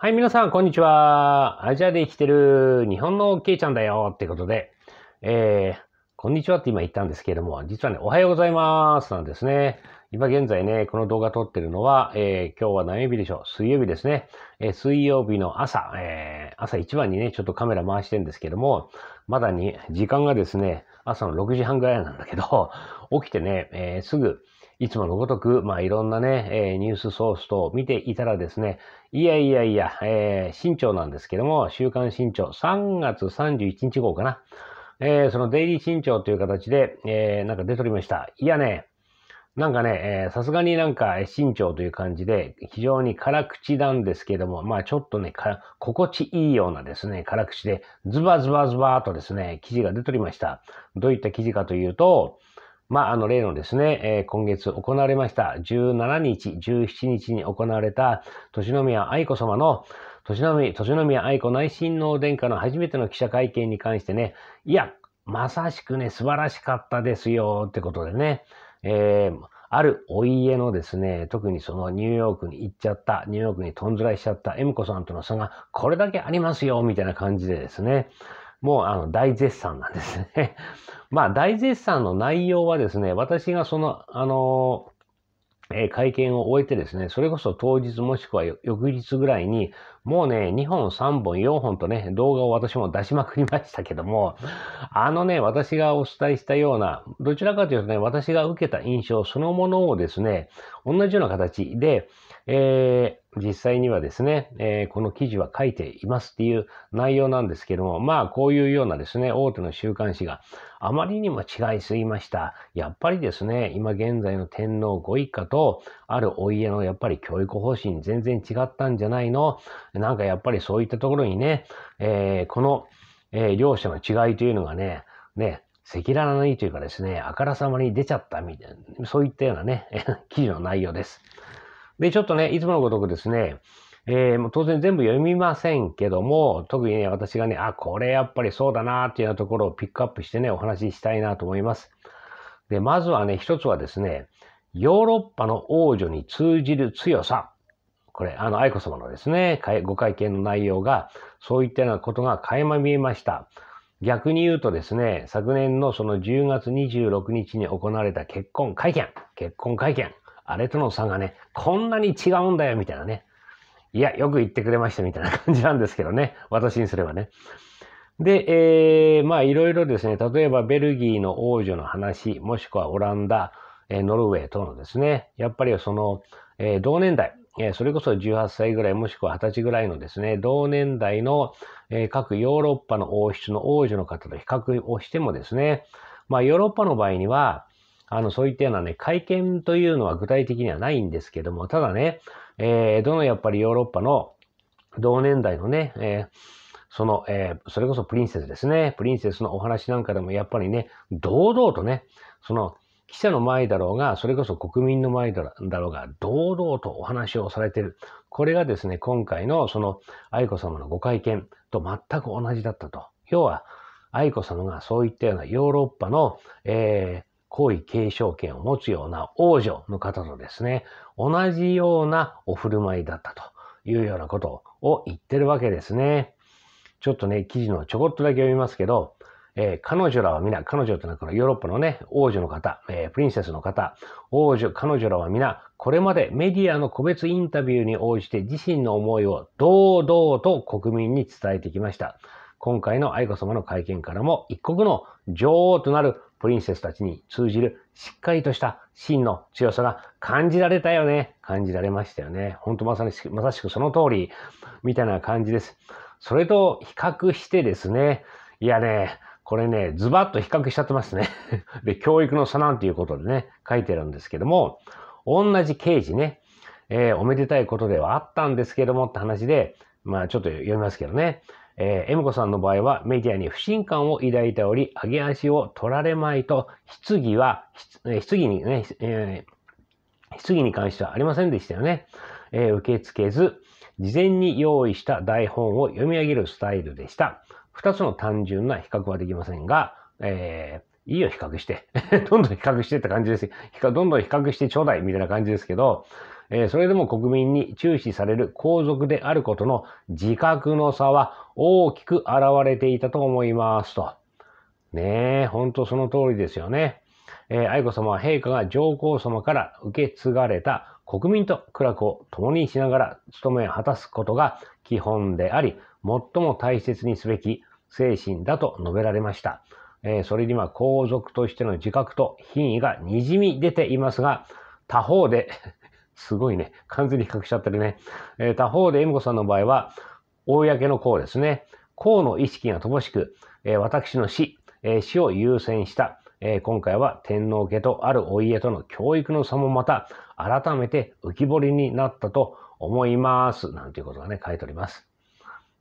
はい、皆さん、こんにちは。アジアで生きてる日本のケイちゃんだよってことで、えー、こんにちはって今言ったんですけれども、実はね、おはようございますなんですね。今現在ね、この動画撮ってるのは、えー、今日は何曜日でしょう水曜日ですね。えー、水曜日の朝、えー、朝一番にね、ちょっとカメラ回してるんですけども、まだに時間がですね、朝の6時半ぐらいなんだけど、起きてね、えー、すぐ、いつものごとく、まあ、いろんなね、えニュースソース等を見ていたらですね、いやいやいや、えー、新潮なんですけども、週刊新潮、3月31日号かな。えー、そのデイリー新潮という形で、えー、なんか出ておりました。いやね、なんかね、さすがになんか新潮という感じで、非常に辛口なんですけども、まあちょっとね、心地いいようなですね、辛口で、ズバズバズバーとですね、記事が出ておりました。どういった記事かというと、まあ、あの例のですね、えー、今月行われました17日、17日に行われた、年宮愛子様の、年宮年宮愛子内親王殿下の初めての記者会見に関してね、いや、まさしくね、素晴らしかったですよってことでね、えー、あるお家のですね、特にそのニューヨークに行っちゃった、ニューヨークにとんずらいしちゃった M 子さんとの差がこれだけありますよ、みたいな感じでですね、もうあの大絶賛なんですね まあ大絶賛の内容はですね、私がその、あのえ会見を終えてですね、それこそ当日もしくは翌日ぐらいに、もうね、2本、3本、4本とね、動画を私も出しまくりましたけども、あのね、私がお伝えしたような、どちらかというとね、私が受けた印象そのものをですね、同じような形で、えー、実際にはですね、えー、この記事は書いていますっていう内容なんですけども、まあこういうようなですね、大手の週刊誌があまりにも違いすぎました。やっぱりですね、今現在の天皇ご一家とあるお家のやっぱり教育方針全然違ったんじゃないのなんかやっぱりそういったところにね、えー、この、え両者の違いというのがね、ね、赤裸々にというかですね、あからさまに出ちゃったみたいな、そういったようなね、記事の内容です。で、ちょっとね、いつものごとくですね、えー、もう当然全部読みませんけども、特にね、私がね、あ、これやっぱりそうだなっていうようなところをピックアップしてね、お話ししたいなと思います。で、まずはね、一つはですね、ヨーロッパの王女に通じる強さ。これ、あの、愛子様のですね、ご会見の内容が、そういったようなことが垣間見えました。逆に言うとですね、昨年のその10月26日に行われた結婚会見、結婚会見。あれとの差がね、こんなに違うんだよ、みたいなね。いや、よく言ってくれました、みたいな感じなんですけどね。私にすればね。で、えー、まあいろいろですね、例えばベルギーの王女の話、もしくはオランダ、えー、ノルウェーとのですね、やっぱりその、えー、同年代、えー、それこそ18歳ぐらいもしくは20歳ぐらいのですね、同年代の、えー、各ヨーロッパの王室の王女の方と比較をしてもですね、まあヨーロッパの場合には、あの、そういったようなね、会見というのは具体的にはないんですけども、ただね、えー、どのやっぱりヨーロッパの同年代のね、えー、その、えー、それこそプリンセスですね、プリンセスのお話なんかでもやっぱりね、堂々とね、その、記者の前だろうが、それこそ国民の前だろうが、堂々とお話をされてる。これがですね、今回のその愛子様のご会見と全く同じだったと。要は、愛子様がそういったようなヨーロッパの、え皇位継承権を持つような王女の方とですね、同じようなお振る舞いだったというようなことを言ってるわけですね。ちょっとね、記事のちょこっとだけ読みますけど、えー、彼女らは皆、彼女というのはこのヨーロッパのね、王女の方、えー、プリンセスの方、王女、彼女らは皆、これまでメディアの個別インタビューに応じて自身の思いを堂々と国民に伝えてきました。今回の愛子さまの会見からも一国の女王となるプリンセスたちに通じるしっかりとした真の強さが感じられたよね。感じられましたよね。ほんとまさに、まさしくその通り、みたいな感じです。それと比較してですね、いやね、これね、ズバッと比較しちゃってますね。で、教育の差なんていうことでね、書いてるんですけども、同じ刑事ね、えー、おめでたいことではあったんですけどもって話で、まあちょっと読みますけどね。えー、M 子さんの場合はメディアに不信感を抱いており、揚げ足を取られまいと、質疑は、質疑にね、えー、質疑に関してはありませんでしたよね。えー、受け付けず、事前に用意した台本を読み上げるスタイルでした。二つの単純な比較はできませんが、えー、いいよ、比較して。どんどん比較してって感じです。どんどん比較してちょうだい、みたいな感じですけど、えそれでも国民に注視される皇族であることの自覚の差は大きく現れていたと思いますと。ねえ、ほんとその通りですよね。えー、愛子さまは陛下が上皇様から受け継がれた国民と苦楽を共にしながら務めを果たすことが基本であり、最も大切にすべき精神だと述べられました。えー、それには皇族としての自覚と品位がにじみ出ていますが、他方ですごいね。完全に比較しちゃってるね。えー、他方で、エ美子さんの場合は、公の公ですね。公の意識が乏しく、えー、私の死、えー、死を優先した。えー、今回は天皇家とあるお家との教育の差もまた改めて浮き彫りになったと思います。なんていうことがね、書いております。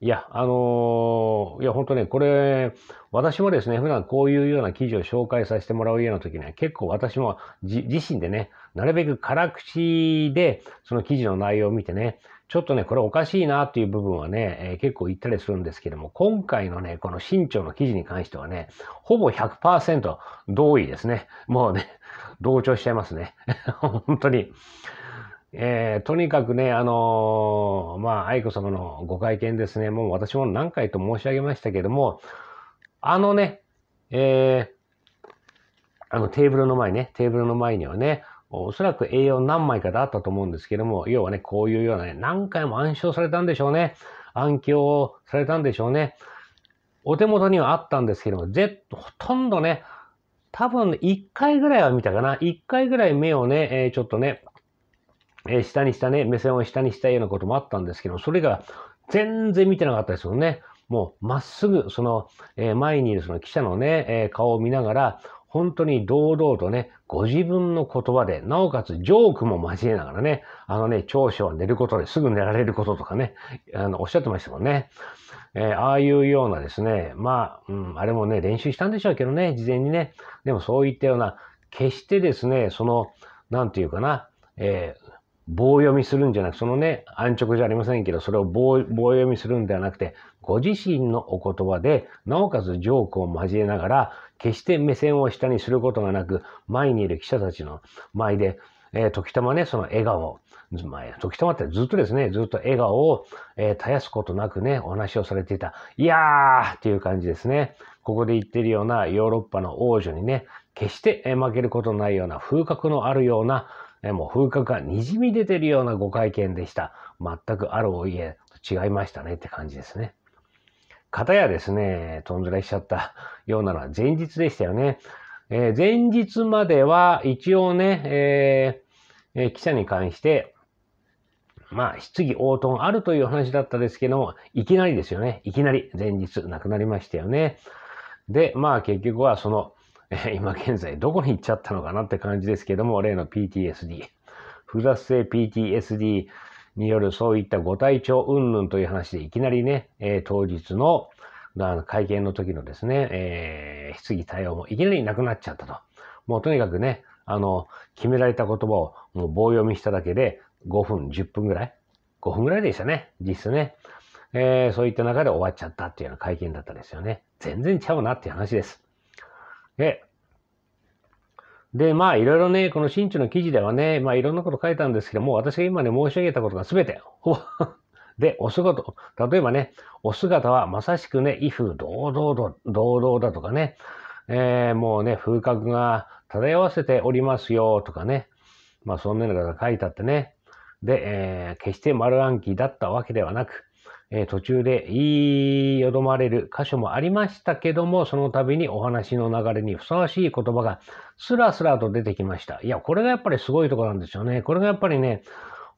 いや、あのー、いや、ほんとね、これ、私もですね、普段こういうような記事を紹介させてもらう家の時には、結構私も自身でね、なるべく辛口で、その記事の内容を見てね、ちょっとね、これおかしいなっていう部分はね、えー、結構言ったりするんですけども、今回のね、この新潮の記事に関してはね、ほぼ100%同意ですね。もうね、同調しちゃいますね。本当に。えー、とにかくね、あのー、まあ、愛子様のご会見ですね、もう私も何回と申し上げましたけども、あのね、えー、あのテーブルの前ね、テーブルの前にはね、おそらく栄養何枚かであったと思うんですけども、要はね、こういうようなね、何回も暗唱されたんでしょうね。暗記されたんでしょうね。お手元にはあったんですけども、ぜほとんどね、多分1回ぐらいは見たかな。1回ぐらい目をね、えー、ちょっとね、えー、下にしたね、目線を下にしたようなこともあったんですけども、それが全然見てなかったですよね。もうまっすぐ、その、えー、前にいるその記者のね、え顔を見ながら、本当に堂々とね、ご自分の言葉で、なおかつジョークも交えながらね、あのね、長所は寝ることですぐ寝られることとかね、あの、おっしゃってましたもんね。えー、ああいうようなですね、まあ、うん、あれもね、練習したんでしょうけどね、事前にね。でもそういったような、決してですね、その、なんていうかな、えー棒読みするんじゃなく、そのね、安直じゃありませんけど、それを棒読みするんではなくて、ご自身のお言葉で、なおかつジョークを交えながら、決して目線を下にすることがなく、前にいる記者たちの前で、えー、時たまね、その笑顔、まあ、時たまってずっとですね、ずっと笑顔を、えー、絶やすことなくね、お話をされていた。いやーっていう感じですね。ここで言ってるようなヨーロッパの王女にね、決して負けることのないような風格のあるようなえもう風格がにじみ出てるようなご会見でした。全くあるお家と違いましたねって感じですね。たやですね、とんずらしちゃったようなのは前日でしたよね。えー、前日までは一応ね、えーえー、記者に関して、まあ、質疑応答あるという話だったですけども、いきなりですよね。いきなり前日亡くなりましたよね。で、まあ結局はその、今現在どこに行っちゃったのかなって感じですけども、例の PTSD、複雑性 PTSD によるそういったご体調云々という話でいきなりね、え当日の会見の時のですね、えー、質疑対応もいきなりなくなっちゃったと。もうとにかくね、あの、決められた言葉をもう棒読みしただけで5分、10分ぐらい ?5 分ぐらいでしたね、実質ね。えー、そういった中で終わっちゃったっていうような会見だったですよね。全然ちゃうなっていう話です。ええ。で、まあ、いろいろね、この新中の記事ではね、まあ、いろんなこと書いたんですけども、私が今ね、申し上げたことが全て、で、お仕事、例えばね、お姿はまさしくね、威風堂々堂々だとかね、えー、もうね、風格が漂わせておりますよとかね、まあそんなのが書いてあってね、で、えー、決して丸暗記だったわけではなく、えー、途中で言いよどまれる箇所もありましたけども、その度にお話の流れにふさわしい言葉がスラスラと出てきました。いや、これがやっぱりすごいとこなんですよね。これがやっぱりね、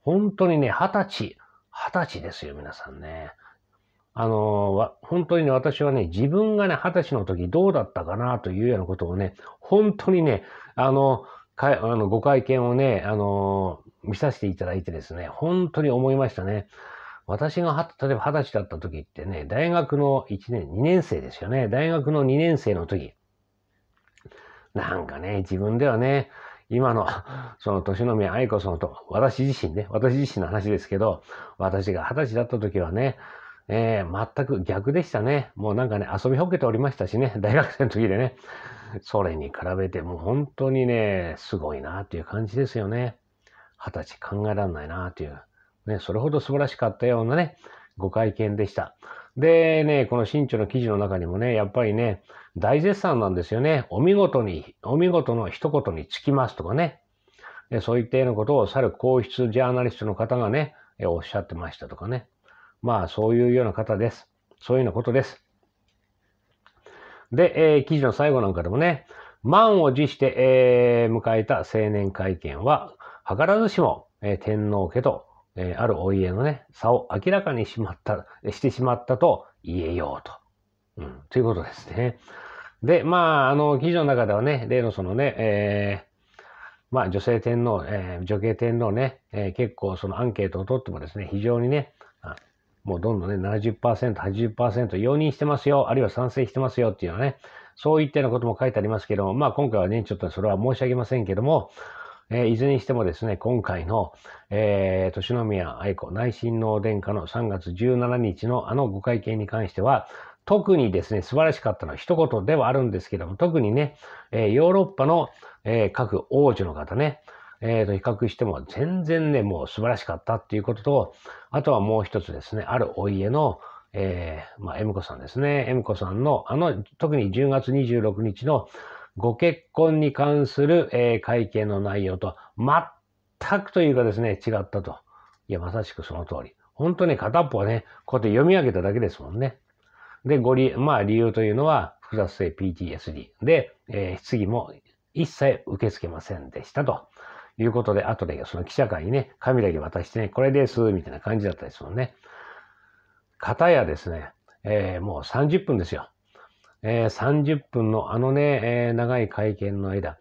本当にね、二十歳、二十歳ですよ、皆さんね。あのー、本当にね、私はね、自分がね、二十歳の時どうだったかなというようなことをね、本当にね、あの、かあのご会見をね、あのー、見させていただいてですね、本当に思いましたね。私が、例えば二十歳だった時ってね、大学の1年、2年生ですよね。大学の2年生の時。なんかね、自分ではね、今の、その、年の宮愛子さんと、私自身ね、私自身の話ですけど、私が二十歳だった時はね、えー、全く逆でしたね。もうなんかね、遊びほけておりましたしね、大学生の時でね。それに比べて、もう本当にね、すごいなっていう感じですよね。二十歳考えられないなっていう。ね、それほど素晴らしかったようなね、ご会見でした。でね、この新潮の記事の中にもね、やっぱりね、大絶賛なんですよね。お見事に、お見事の一言につきますとかね。そういったようなことを去る皇室ジャーナリストの方がね、おっしゃってましたとかね。まあ、そういうような方です。そういうようなことです。で、えー、記事の最後なんかでもね、満を持して、えー、迎えた青年会見は、図らずしも、えー、天皇家とえー、あるお家のね、差を明らかにしまった、してしまったと言えようと。うん、ということですね。で、まあ、あの、記事の中ではね、例のそのね、えー、まあ、女性天皇、えー、女系天皇ね、えー、結構そのアンケートを取ってもですね、非常にね、もうどんどんね、70%、80%、容認してますよ、あるいは賛成してますよっていうのはね、そういったようなことも書いてありますけども、まあ今回はね、ちょっとそれは申し上げませんけども、えー、いずれにしてもですね、今回の、えー、年宮愛子内親王殿下の3月17日のあのご会見に関しては、特にですね、素晴らしかったのは一言ではあるんですけども、特にね、えー、ヨーロッパの、えー、各王女の方ね、えー、と比較しても全然ね、もう素晴らしかったっていうことと、あとはもう一つですね、あるお家の、えー、まあ、M 子さんですね、M 子さんの、あの、特に10月26日の、ご結婚に関する、え会見の内容と全くというかですね、違ったと。いや、まさしくその通り。本当に片っぽはね、こうやって読み上げただけですもんね。で、ごり、まあ理由というのは複雑性 PTSD で、えー、質疑も一切受け付けませんでしたと。いうことで、後でその記者会にね、紙だけ渡してね、これです、みたいな感じだったですもんね。かたやですね、えー、もう30分ですよ。えー、30分のあのね、えー、長い会見の間、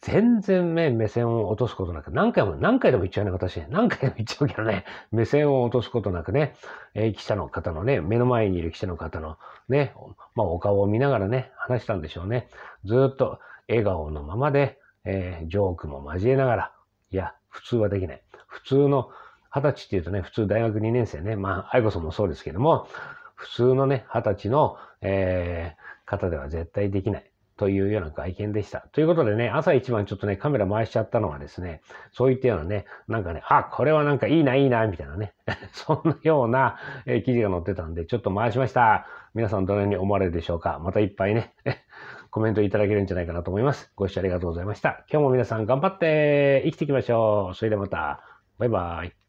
全然目線を落とすことなく、何回も、何回でも言っちゃうね、私。何回でも言っちゃうけどね、目線を落とすことなくね、えー、記者の方のね、目の前にいる記者の方のね、まあ、お顔を見ながらね、話したんでしょうね。ずっと笑顔のままで、えー、ジョークも交えながら、いや、普通はできない。普通の、二十歳っていうとね、普通大学2年生ね、まあ、愛子さんもそうですけども、普通のね、二十歳の、えー、方では絶対できない。というような外見でした。ということでね、朝一番ちょっとね、カメラ回しちゃったのはですね、そういったようなね、なんかね、あ、これはなんかいいな、いいな、みたいなね、そんなような、えー、記事が載ってたんで、ちょっと回しました。皆さんどのように思われるでしょうかまたいっぱいね、コメントいただけるんじゃないかなと思います。ご視聴ありがとうございました。今日も皆さん頑張って生きていきましょう。それではまた、バイバイ。